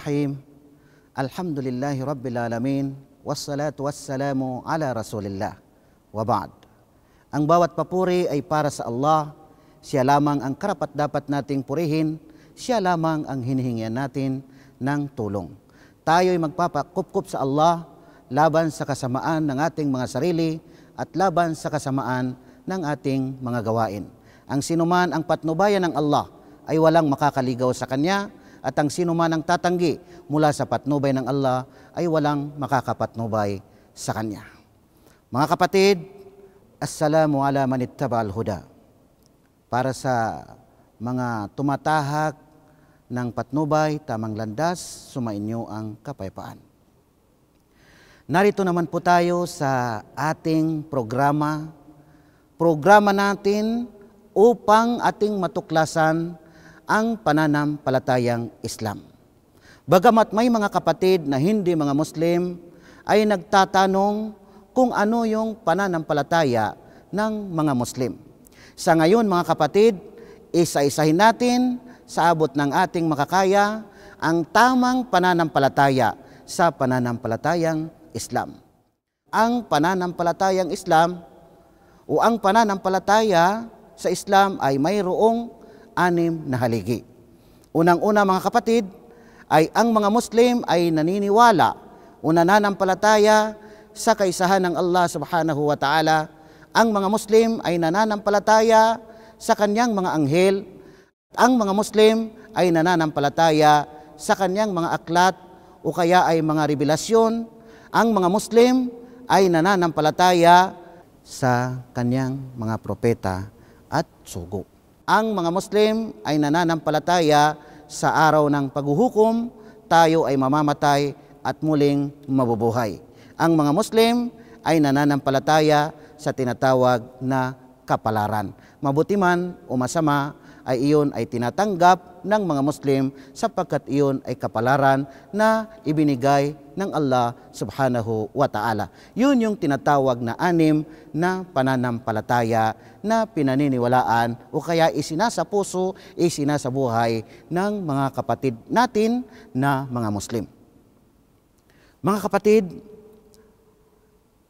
Bismillahirrahmanirrahim. Alhamdulillahi Rabbil Alamin. Wassalatu wassalamu ala Rasulillah. Wa ba'd. Ang bawat papuri ay para sa Allah. Siya lamang ang karapat dapat nating purihin. Siya lamang ang hinihingian natin ng tulong. Tayo'y magpapakupkup sa Allah laban sa kasamaan ng ating mga sarili at laban sa kasamaan ng ating mga gawain. Ang sinuman ang patnubayan ng Allah ay walang makakaligaw sa Kanya at ang sino man ang tatanggi mula sa patnubay ng Allah ay walang makakapatnubay sa Kanya. Mga kapatid, Assalamu ala man al huda. Para sa mga tumatahak ng patnubay, tamang landas, sumainyo ang kapayapaan. Narito naman po tayo sa ating programa. Programa natin upang ating matuklasan ang pananampalatayang Islam. Bagamat may mga kapatid na hindi mga Muslim ay nagtatanong kung ano yung pananampalataya ng mga Muslim. Sa ngayon mga kapatid, isa-isahin natin sa abot ng ating makakaya ang tamang pananampalataya sa pananampalatayang Islam. Ang pananampalatayang Islam o ang pananampalataya sa Islam ay mayroong anim na haligi. Unang-una mga kapatid, ay ang mga Muslim ay naniniwala o nananampalataya sa kaisahan ng Allah subhanahu wa ta'ala. Ang mga Muslim ay nananampalataya sa kanyang mga anghel. Ang mga Muslim ay nananampalataya sa kanyang mga aklat o kaya ay mga revelasyon. Ang mga Muslim ay nananampalataya sa kanyang mga propeta at sugo ang mga Muslim ay nananampalataya sa araw ng paghuhukom, tayo ay mamamatay at muling mabubuhay. Ang mga Muslim ay nananampalataya sa tinatawag na kapalaran. Mabuti man o masama ay iyon ay tinatanggap ng mga Muslim sapagkat iyon ay kapalaran na ibinigay ng Allah subhanahu wa ta'ala. Yun yung tinatawag na anim na pananampalataya na pinaniniwalaan o kaya isinasapuso, isinasabuhay ng mga kapatid natin na mga Muslim. Mga kapatid,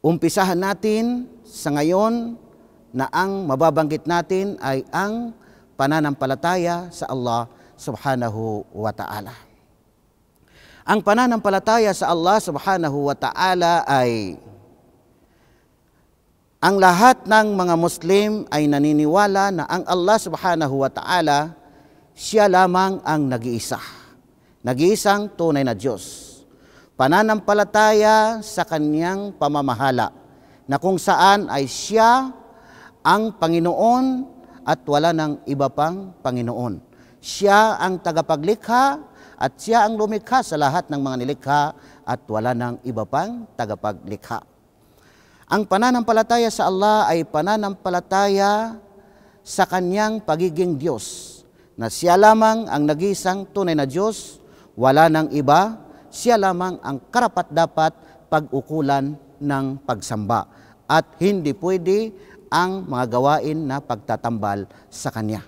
umpisahan natin sa ngayon na ang mababanggit natin ay ang pananampalataya sa Allah subhanahu wa ta'ala. Ang pananampalataya sa Allah subhanahu wa ta'ala ay ang lahat ng mga Muslim ay naniniwala na ang Allah subhanahu wa ta'ala siya lamang ang nag-iisa. Nag-iisang tunay na Diyos. Pananampalataya sa kanyang pamamahala na kung saan ay siya ang Panginoon at wala ng iba pang Panginoon. Siya ang tagapaglikha at siya ang lumikha sa lahat ng mga nilikha at wala ng iba pang tagapaglikha. Ang pananampalataya sa Allah ay pananampalataya sa kanyang pagiging Diyos na siya lamang ang nag-iisang tunay na Diyos, wala ng iba, siya lamang ang karapat-dapat pag-ukulan ng pagsamba at hindi pwede ang mga gawain na pagtatambal sa Kanya.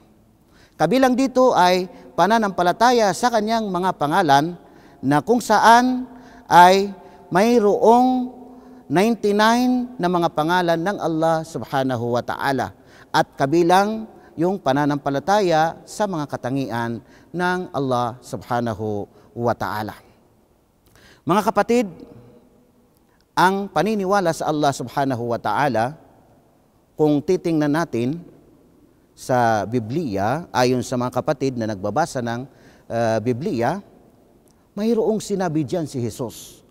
Kabilang dito ay pananampalataya sa Kanyang mga pangalan na kung saan ay mayroong 99 na mga pangalan ng Allah subhanahu wa ta'ala at kabilang yung pananampalataya sa mga katangian ng Allah subhanahu wa ta'ala. Mga kapatid, ang paniniwala sa Allah subhanahu wa ta'ala kung titingnan natin sa Biblia, ayon sa mga kapatid na nagbabasa ng uh, Biblia, mayroong sinabi diyan si Jesus.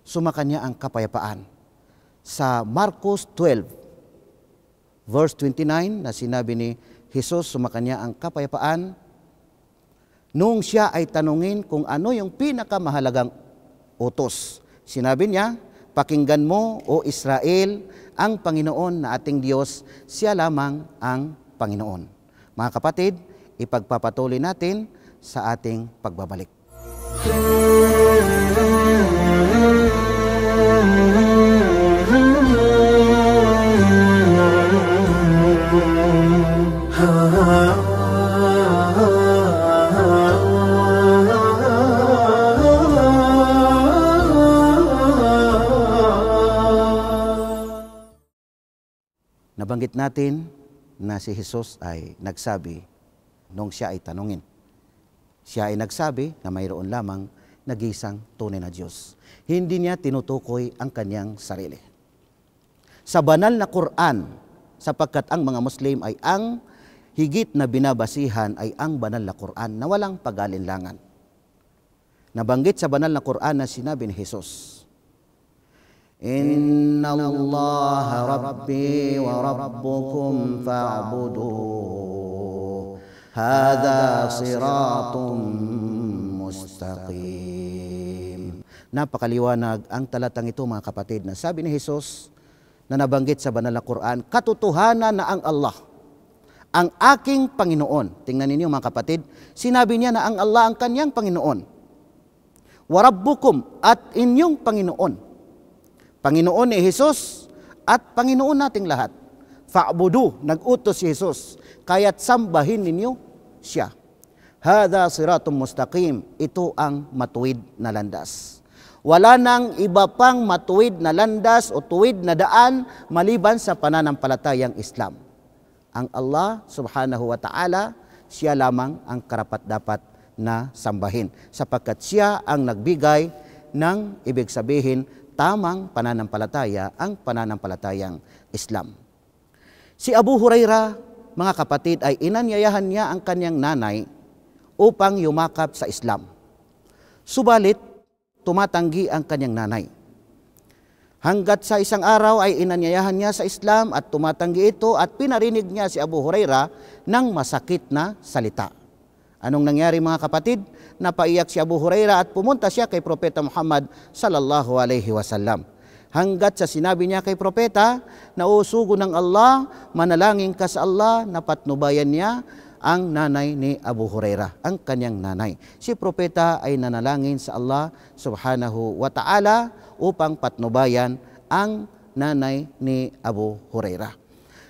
Sumakanya ang kapayapaan. Sa Marcos 12, verse 29 na sinabi ni Jesus, sumakanya ang kapayapaan. Nung siya ay tanungin kung ano yung pinakamahalagang utos. Sinabi niya, Pakinggan mo, O Israel, ang Panginoon na ating Diyos, siya lamang ang Panginoon. Mga kapatid, ipagpapatuloy natin sa ating pagbabalik. Hey. natin na si Jesus ay nagsabi nung siya ay tanungin. Siya ay nagsabi na mayroon lamang nagisang tunay na Diyos. Hindi niya tinutukoy ang kanyang sarili. Sa banal na Quran, sapagkat ang mga Muslim ay ang higit na binabasihan ay ang banal na Quran na walang pag-alinlangan. Nabanggit sa banal na Quran na sinabi ni Jesus, إن الله ربي وربكم فاعبدوه هذا صراط mustaqim. Napakaliwanag ang talatang ito mga kapatid na sabi ni Jesus na nabanggit sa banal na Quran, katotohanan na ang Allah, ang aking Panginoon. Tingnan ninyo mga kapatid, sinabi niya na ang Allah ang kanyang Panginoon. Warabbukum at inyong Panginoon. Panginoon ni Jesus at Panginoon nating lahat. Fa'budu, nag-utos si Jesus, kaya't sambahin ninyo siya. Hada siratong mustaqim, ito ang matuwid na landas. Wala nang iba pang matuwid na landas o tuwid na daan maliban sa pananampalatayang Islam. Ang Allah subhanahu wa ta'ala, siya lamang ang karapat-dapat na sambahin sapagkat siya ang nagbigay ng ibig sabihin tamang pananampalataya ang pananampalatayang Islam. Si Abu Huraira, mga kapatid, ay inanyayahan niya ang kanyang nanay upang yumakap sa Islam. Subalit, tumatanggi ang kanyang nanay. Hanggat sa isang araw ay inanyayahan niya sa Islam at tumatanggi ito at pinarinig niya si Abu Huraira ng masakit na salita. Anong nangyari mga kapatid? Napaiyak si Abu Huraira at pumunta siya kay Propeta Muhammad sallallahu alaihi wasallam. Hanggat sa sinabi niya kay Propeta, nausugo ng Allah, manalangin ka sa Allah, napatnubayan niya ang nanay ni Abu Huraira, ang kanyang nanay. Si Propeta ay nanalangin sa Allah subhanahu wa ta'ala upang patnubayan ang nanay ni Abu Huraira.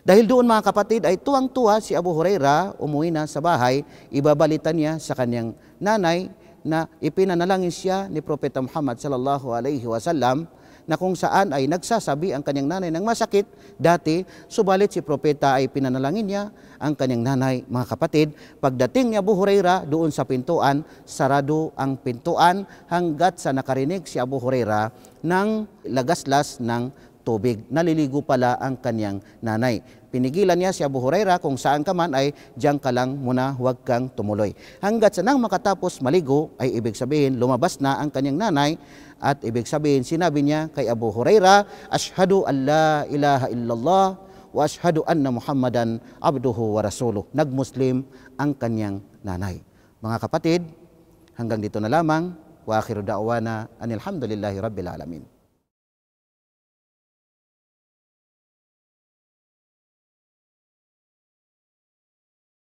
Dahil doon mga kapatid ay tuwang-tuwa si Abu Huraira umuwi na sa bahay, ibabalita niya sa kanyang nanay na ipinanalangin siya ni Propeta Muhammad sallallahu alaihi wasallam na kung saan ay nagsasabi ang kanyang nanay ng masakit dati, subalit si Propeta ay pinanalangin niya ang kanyang nanay. Mga kapatid, pagdating ni Abu Huraira doon sa pintuan, sarado ang pintuan hanggat sa nakarinig si Abu Huraira ng lagaslas ng tubig. Naliligo pala ang kanyang nanay. Pinigilan niya si Abu Huraira kung saan ka man ay diyan ka lang muna huwag kang tumuloy. Hanggat sa nang makatapos maligo ay ibig sabihin lumabas na ang kanyang nanay at ibig sabihin sinabi niya kay Abu Huraira, Ashhadu an la ilaha illallah wa ashhadu anna Muhammadan abduhu wa rasuluh. Nagmuslim ang kanyang nanay. Mga kapatid, hanggang dito na lamang. Wa akhiru da'wana anilhamdulillahi rabbil alamin.